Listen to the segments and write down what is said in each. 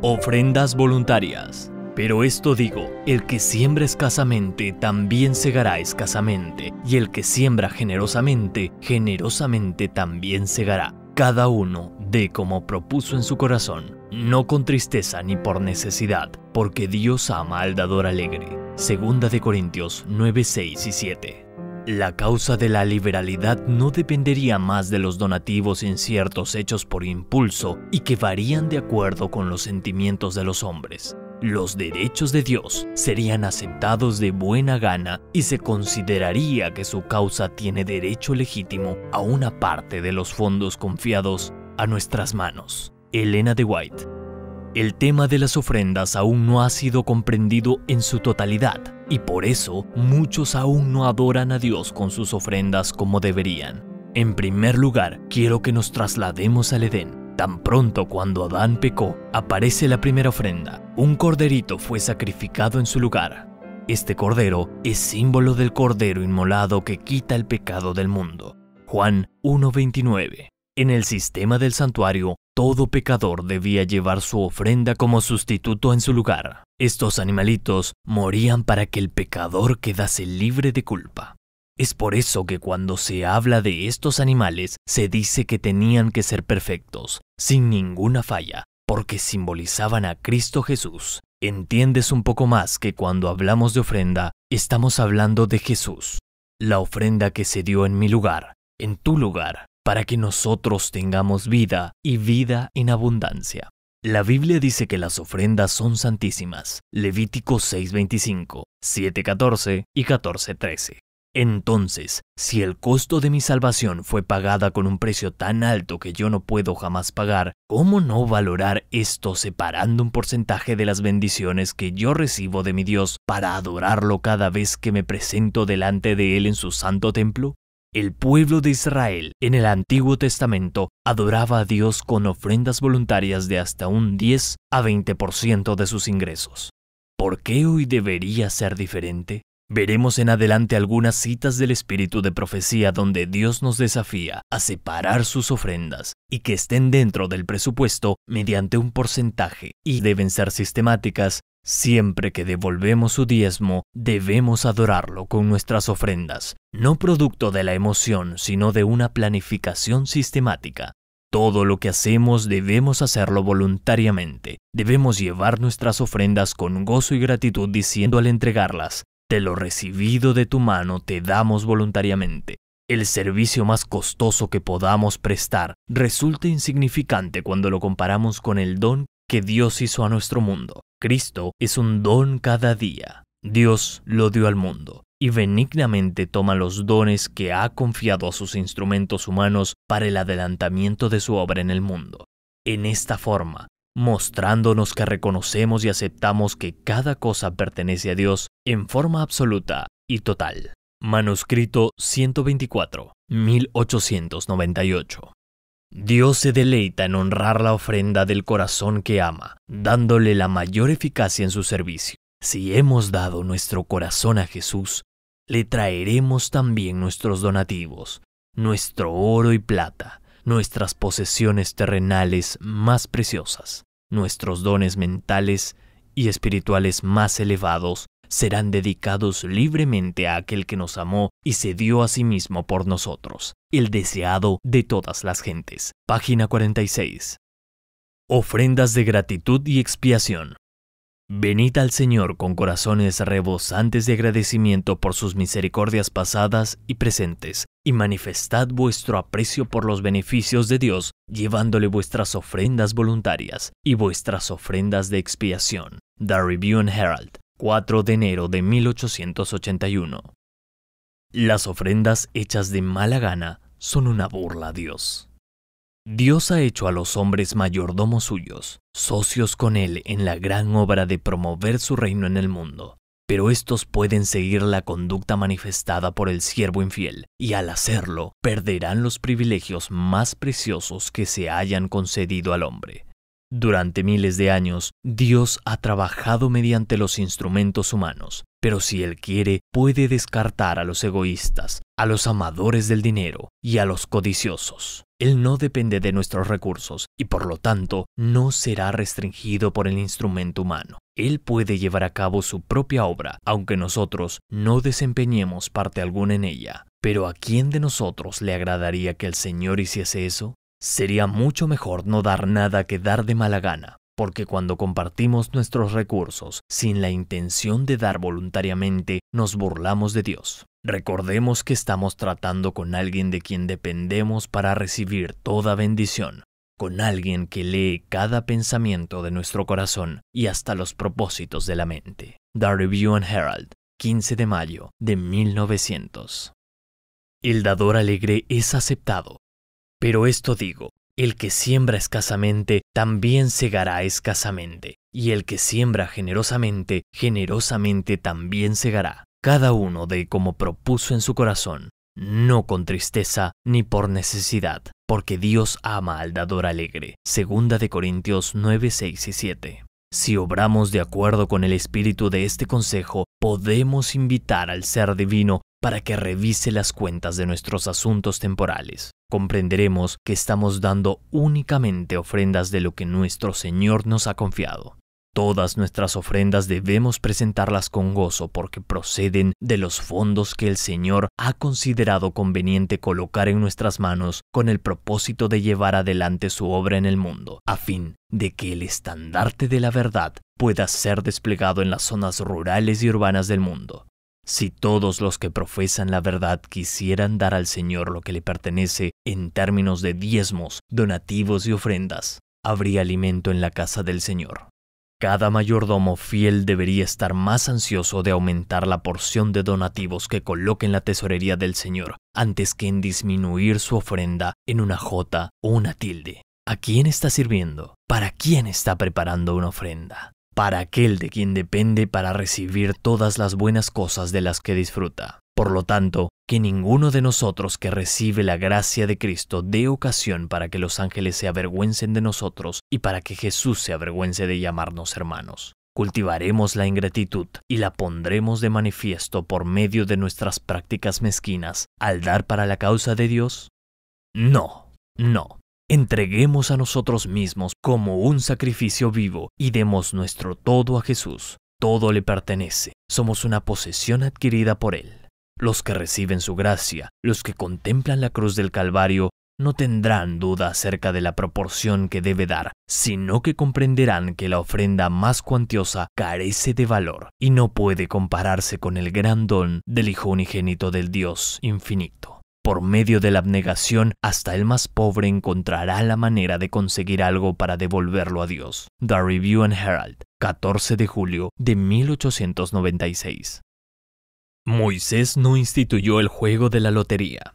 Ofrendas voluntarias. Pero esto digo, el que siembra escasamente también segará escasamente, y el que siembra generosamente, generosamente también segará. Cada uno de como propuso en su corazón, no con tristeza ni por necesidad, porque Dios ama al dador alegre. Segunda de Corintios 9, 6 y 7. La causa de la liberalidad no dependería más de los donativos en ciertos hechos por impulso y que varían de acuerdo con los sentimientos de los hombres. Los derechos de Dios serían aceptados de buena gana y se consideraría que su causa tiene derecho legítimo a una parte de los fondos confiados a nuestras manos. Elena de White, el tema de las ofrendas aún no ha sido comprendido en su totalidad y por eso muchos aún no adoran a Dios con sus ofrendas como deberían. En primer lugar, quiero que nos traslademos al Edén. Tan pronto cuando Adán pecó, aparece la primera ofrenda. Un corderito fue sacrificado en su lugar. Este cordero es símbolo del cordero inmolado que quita el pecado del mundo. Juan 1.29 en el sistema del santuario todo pecador debía llevar su ofrenda como sustituto en su lugar. Estos animalitos morían para que el pecador quedase libre de culpa. Es por eso que cuando se habla de estos animales se dice que tenían que ser perfectos, sin ninguna falla, porque simbolizaban a Cristo Jesús. Entiendes un poco más que cuando hablamos de ofrenda, estamos hablando de Jesús, la ofrenda que se dio en mi lugar, en tu lugar, para que nosotros tengamos vida y vida en abundancia. La Biblia dice que las ofrendas son santísimas, Levítico 6:25, 7:14 y 14:13. Entonces, si el costo de mi salvación fue pagada con un precio tan alto que yo no puedo jamás pagar, ¿cómo no valorar esto separando un porcentaje de las bendiciones que yo recibo de mi Dios para adorarlo cada vez que me presento delante de Él en su santo templo? El pueblo de Israel en el Antiguo Testamento adoraba a Dios con ofrendas voluntarias de hasta un 10 a 20% de sus ingresos. ¿Por qué hoy debería ser diferente? Veremos en adelante algunas citas del espíritu de profecía donde Dios nos desafía a separar sus ofrendas y que estén dentro del presupuesto mediante un porcentaje y deben ser sistemáticas Siempre que devolvemos su diezmo, debemos adorarlo con nuestras ofrendas, no producto de la emoción, sino de una planificación sistemática. Todo lo que hacemos debemos hacerlo voluntariamente. Debemos llevar nuestras ofrendas con gozo y gratitud diciendo al entregarlas, de lo recibido de tu mano te damos voluntariamente. El servicio más costoso que podamos prestar resulta insignificante cuando lo comparamos con el don que Dios hizo a nuestro mundo. Cristo es un don cada día. Dios lo dio al mundo y benignamente toma los dones que ha confiado a sus instrumentos humanos para el adelantamiento de su obra en el mundo. En esta forma, mostrándonos que reconocemos y aceptamos que cada cosa pertenece a Dios en forma absoluta y total. Manuscrito 124, 1898. Dios se deleita en honrar la ofrenda del corazón que ama, dándole la mayor eficacia en su servicio. Si hemos dado nuestro corazón a Jesús, le traeremos también nuestros donativos, nuestro oro y plata, nuestras posesiones terrenales más preciosas, nuestros dones mentales y espirituales más elevados serán dedicados libremente a aquel que nos amó y se dio a sí mismo por nosotros, el deseado de todas las gentes. Página 46. Ofrendas de gratitud y expiación. Venid al Señor con corazones rebosantes de agradecimiento por sus misericordias pasadas y presentes, y manifestad vuestro aprecio por los beneficios de Dios, llevándole vuestras ofrendas voluntarias y vuestras ofrendas de expiación. The Review and Herald, 4 de enero de 1881. Las ofrendas hechas de mala gana son una burla a Dios. Dios ha hecho a los hombres mayordomos suyos, socios con Él en la gran obra de promover su reino en el mundo, pero estos pueden seguir la conducta manifestada por el siervo infiel, y al hacerlo perderán los privilegios más preciosos que se hayan concedido al hombre, durante miles de años, Dios ha trabajado mediante los instrumentos humanos, pero si Él quiere, puede descartar a los egoístas, a los amadores del dinero y a los codiciosos. Él no depende de nuestros recursos y por lo tanto no será restringido por el instrumento humano. Él puede llevar a cabo su propia obra, aunque nosotros no desempeñemos parte alguna en ella. Pero ¿a quién de nosotros le agradaría que el Señor hiciese eso? Sería mucho mejor no dar nada que dar de mala gana, porque cuando compartimos nuestros recursos sin la intención de dar voluntariamente, nos burlamos de Dios. Recordemos que estamos tratando con alguien de quien dependemos para recibir toda bendición, con alguien que lee cada pensamiento de nuestro corazón y hasta los propósitos de la mente. The Review and Herald, 15 de mayo de 1900. El dador alegre es aceptado, pero esto digo, el que siembra escasamente, también segará escasamente, y el que siembra generosamente, generosamente también segará, cada uno de como propuso en su corazón, no con tristeza ni por necesidad, porque Dios ama al dador alegre. Segunda de Corintios 9, 6 y 7. Si obramos de acuerdo con el espíritu de este consejo, podemos invitar al Ser Divino para que revise las cuentas de nuestros asuntos temporales. Comprenderemos que estamos dando únicamente ofrendas de lo que nuestro Señor nos ha confiado. Todas nuestras ofrendas debemos presentarlas con gozo porque proceden de los fondos que el Señor ha considerado conveniente colocar en nuestras manos con el propósito de llevar adelante su obra en el mundo, a fin de que el estandarte de la verdad pueda ser desplegado en las zonas rurales y urbanas del mundo. Si todos los que profesan la verdad quisieran dar al Señor lo que le pertenece en términos de diezmos, donativos y ofrendas, habría alimento en la casa del Señor. Cada mayordomo fiel debería estar más ansioso de aumentar la porción de donativos que coloque en la tesorería del Señor antes que en disminuir su ofrenda en una jota o una tilde. ¿A quién está sirviendo? ¿Para quién está preparando una ofrenda? Para aquel de quien depende para recibir todas las buenas cosas de las que disfruta. Por lo tanto, que ninguno de nosotros que recibe la gracia de Cristo dé ocasión para que los ángeles se avergüencen de nosotros y para que Jesús se avergüence de llamarnos hermanos. Cultivaremos la ingratitud y la pondremos de manifiesto por medio de nuestras prácticas mezquinas al dar para la causa de Dios. No, no. Entreguemos a nosotros mismos como un sacrificio vivo y demos nuestro todo a Jesús. Todo le pertenece. Somos una posesión adquirida por Él. Los que reciben su gracia, los que contemplan la cruz del Calvario, no tendrán duda acerca de la proporción que debe dar, sino que comprenderán que la ofrenda más cuantiosa carece de valor y no puede compararse con el gran don del Hijo unigénito del Dios infinito. Por medio de la abnegación, hasta el más pobre encontrará la manera de conseguir algo para devolverlo a Dios. The Review and Herald, 14 de julio de 1896. Moisés no instituyó el juego de la lotería.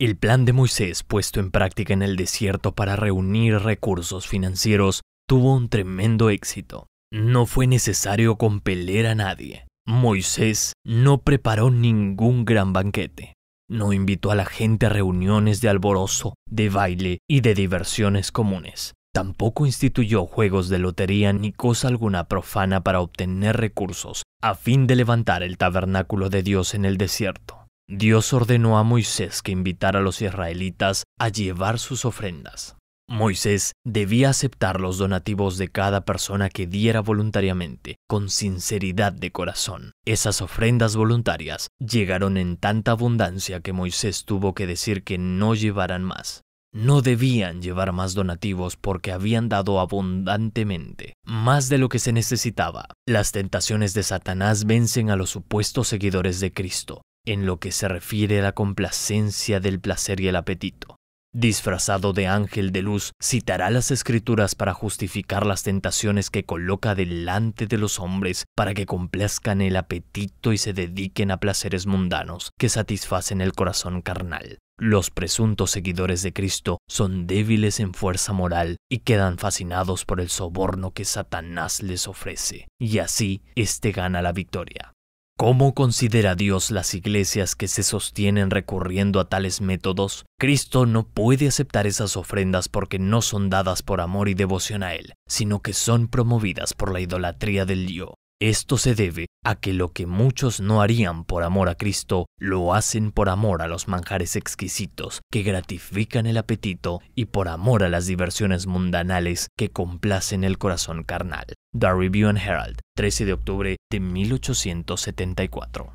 El plan de Moisés puesto en práctica en el desierto para reunir recursos financieros tuvo un tremendo éxito. No fue necesario compeler a nadie. Moisés no preparó ningún gran banquete. No invitó a la gente a reuniones de alborozo, de baile y de diversiones comunes. Tampoco instituyó juegos de lotería ni cosa alguna profana para obtener recursos a fin de levantar el tabernáculo de Dios en el desierto. Dios ordenó a Moisés que invitara a los israelitas a llevar sus ofrendas. Moisés debía aceptar los donativos de cada persona que diera voluntariamente, con sinceridad de corazón. Esas ofrendas voluntarias llegaron en tanta abundancia que Moisés tuvo que decir que no llevaran más. No debían llevar más donativos porque habían dado abundantemente, más de lo que se necesitaba. Las tentaciones de Satanás vencen a los supuestos seguidores de Cristo en lo que se refiere a la complacencia del placer y el apetito. Disfrazado de ángel de luz, citará las escrituras para justificar las tentaciones que coloca delante de los hombres para que complazcan el apetito y se dediquen a placeres mundanos que satisfacen el corazón carnal. Los presuntos seguidores de Cristo son débiles en fuerza moral y quedan fascinados por el soborno que Satanás les ofrece, y así éste gana la victoria. ¿Cómo considera Dios las iglesias que se sostienen recurriendo a tales métodos? Cristo no puede aceptar esas ofrendas porque no son dadas por amor y devoción a Él, sino que son promovidas por la idolatría del Dios. Esto se debe a que lo que muchos no harían por amor a Cristo, lo hacen por amor a los manjares exquisitos que gratifican el apetito y por amor a las diversiones mundanales que complacen el corazón carnal. The Review and Herald, 13 de octubre de 1874.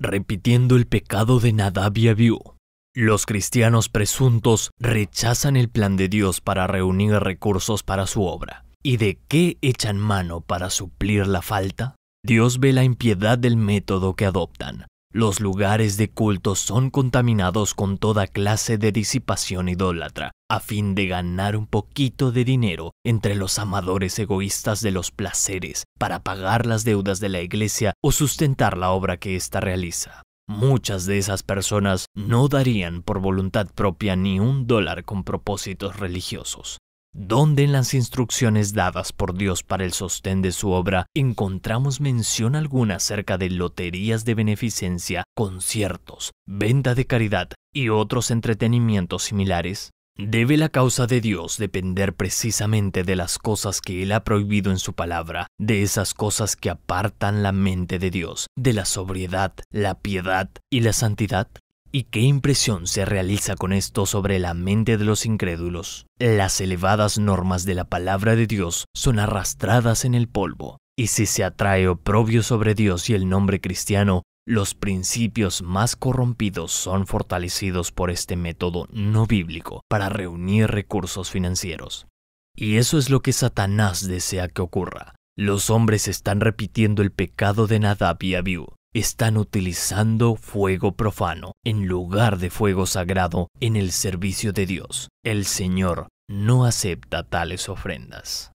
Repitiendo el pecado de Nadab Abiú. Los cristianos presuntos rechazan el plan de Dios para reunir recursos para su obra. ¿Y de qué echan mano para suplir la falta? Dios ve la impiedad del método que adoptan. Los lugares de culto son contaminados con toda clase de disipación idólatra, a fin de ganar un poquito de dinero entre los amadores egoístas de los placeres para pagar las deudas de la iglesia o sustentar la obra que ésta realiza. Muchas de esas personas no darían por voluntad propia ni un dólar con propósitos religiosos. ¿Dónde en las instrucciones dadas por Dios para el sostén de su obra encontramos mención alguna acerca de loterías de beneficencia, conciertos, venta de caridad y otros entretenimientos similares? Debe la causa de Dios depender precisamente de las cosas que Él ha prohibido en su palabra, de esas cosas que apartan la mente de Dios, de la sobriedad, la piedad y la santidad. ¿Y qué impresión se realiza con esto sobre la mente de los incrédulos? Las elevadas normas de la palabra de Dios son arrastradas en el polvo, y si se atrae oprobio sobre Dios y el nombre cristiano, los principios más corrompidos son fortalecidos por este método no bíblico para reunir recursos financieros. Y eso es lo que Satanás desea que ocurra. Los hombres están repitiendo el pecado de Nadab y Abiú, están utilizando fuego profano en lugar de fuego sagrado en el servicio de Dios. El Señor no acepta tales ofrendas.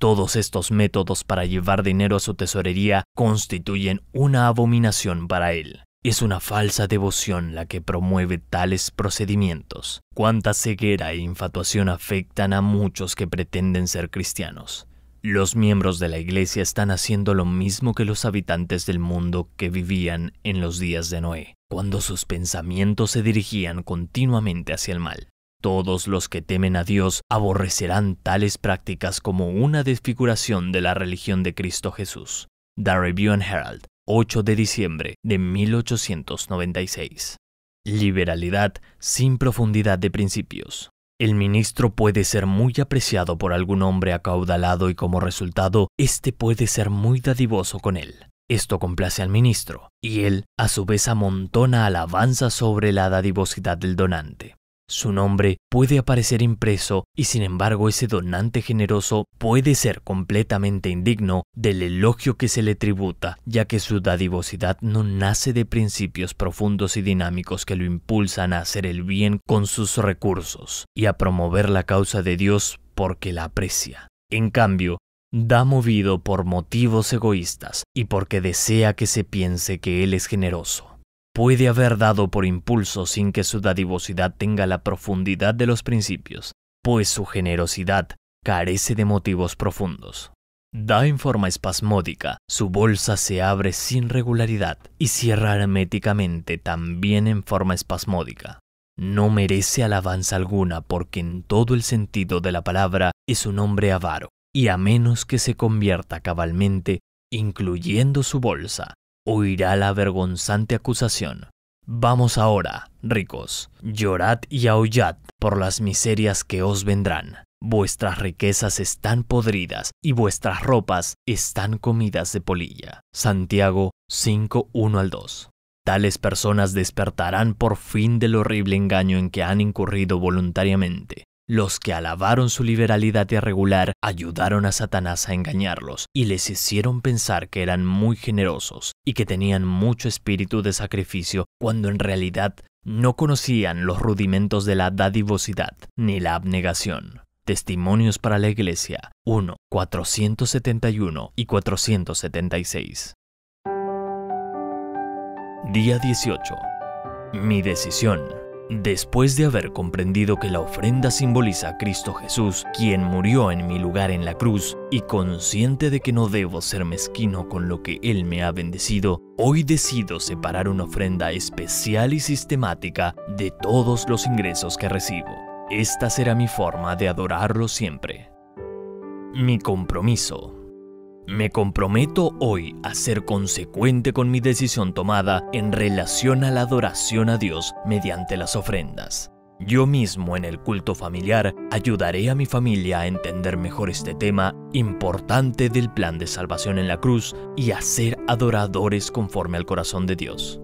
Todos estos métodos para llevar dinero a su tesorería constituyen una abominación para Él. Es una falsa devoción la que promueve tales procedimientos. Cuánta ceguera e infatuación afectan a muchos que pretenden ser cristianos. Los miembros de la iglesia están haciendo lo mismo que los habitantes del mundo que vivían en los días de Noé, cuando sus pensamientos se dirigían continuamente hacia el mal. Todos los que temen a Dios aborrecerán tales prácticas como una desfiguración de la religión de Cristo Jesús. The Review and Herald, 8 de diciembre de 1896. Liberalidad sin profundidad de principios. El ministro puede ser muy apreciado por algún hombre acaudalado y como resultado, éste puede ser muy dadivoso con él. Esto complace al ministro, y él, a su vez, amontona alabanza sobre la dadivosidad del donante. Su nombre puede aparecer impreso y sin embargo ese donante generoso puede ser completamente indigno del elogio que se le tributa, ya que su dadivosidad no nace de principios profundos y dinámicos que lo impulsan a hacer el bien con sus recursos y a promover la causa de Dios porque la aprecia. En cambio, da movido por motivos egoístas y porque desea que se piense que Él es generoso puede haber dado por impulso sin que su dadivosidad tenga la profundidad de los principios, pues su generosidad carece de motivos profundos. Da en forma espasmódica, su bolsa se abre sin regularidad y cierra herméticamente también en forma espasmódica. No merece alabanza alguna porque en todo el sentido de la palabra es un hombre avaro, y a menos que se convierta cabalmente, incluyendo su bolsa, oirá la vergonzante acusación. Vamos ahora, ricos, llorad y aullad por las miserias que os vendrán. Vuestras riquezas están podridas y vuestras ropas están comidas de polilla. Santiago 5, al 2. Tales personas despertarán por fin del horrible engaño en que han incurrido voluntariamente. Los que alabaron su liberalidad irregular ayudaron a Satanás a engañarlos y les hicieron pensar que eran muy generosos y que tenían mucho espíritu de sacrificio cuando en realidad no conocían los rudimentos de la dadivosidad ni la abnegación. Testimonios para la Iglesia 1, 471 y 476. Día 18. Mi decisión. Después de haber comprendido que la ofrenda simboliza a Cristo Jesús, quien murió en mi lugar en la cruz, y consciente de que no debo ser mezquino con lo que Él me ha bendecido, hoy decido separar una ofrenda especial y sistemática de todos los ingresos que recibo. Esta será mi forma de adorarlo siempre. Mi compromiso me comprometo hoy a ser consecuente con mi decisión tomada en relación a la adoración a Dios mediante las ofrendas. Yo mismo en el culto familiar ayudaré a mi familia a entender mejor este tema importante del plan de salvación en la cruz y a ser adoradores conforme al corazón de Dios.